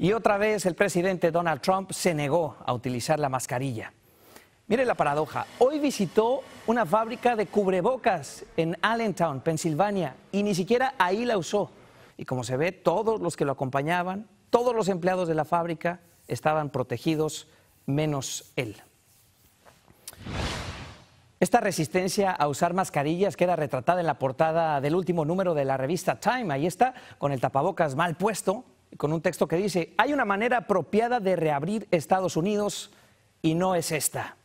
Y otra vez el presidente Donald Trump se negó a utilizar la mascarilla. Mire la paradoja. Hoy visitó una fábrica de cubrebocas en Allentown, Pensilvania, y ni siquiera ahí la usó. Y como se ve, todos los que lo acompañaban, todos los empleados de la fábrica estaban protegidos, menos él. Esta resistencia a usar mascarillas queda retratada en la portada del último número de la revista Time. Ahí está, con el tapabocas mal puesto, con un texto que dice, hay una manera apropiada de reabrir Estados Unidos y no es esta.